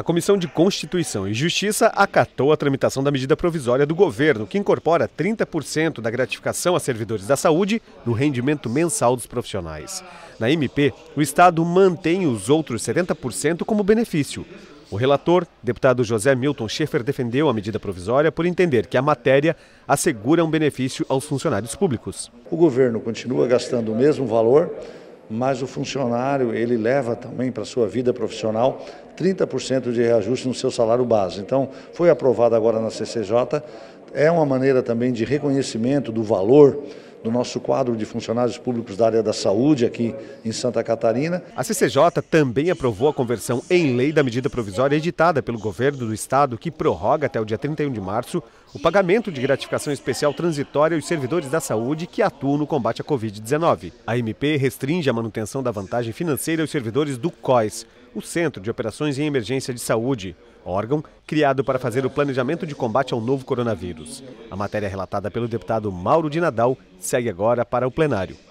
A Comissão de Constituição e Justiça acatou a tramitação da medida provisória do governo, que incorpora 30% da gratificação a servidores da saúde no rendimento mensal dos profissionais. Na MP, o Estado mantém os outros 70% como benefício. O relator, deputado José Milton Schaefer, defendeu a medida provisória por entender que a matéria assegura um benefício aos funcionários públicos. O governo continua gastando o mesmo valor mas o funcionário ele leva também para a sua vida profissional 30% de reajuste no seu salário base. Então, foi aprovado agora na CCJ, é uma maneira também de reconhecimento do valor do nosso quadro de funcionários públicos da área da saúde aqui em Santa Catarina. A CCJ também aprovou a conversão em lei da medida provisória editada pelo governo do estado que prorroga até o dia 31 de março o pagamento de gratificação especial transitória aos servidores da saúde que atuam no combate à Covid-19. A MP restringe a manutenção da vantagem financeira aos servidores do COIS, o Centro de Operações em Emergência de Saúde, órgão criado para fazer o planejamento de combate ao novo coronavírus. A matéria relatada pelo deputado Mauro de Nadal segue agora para o plenário.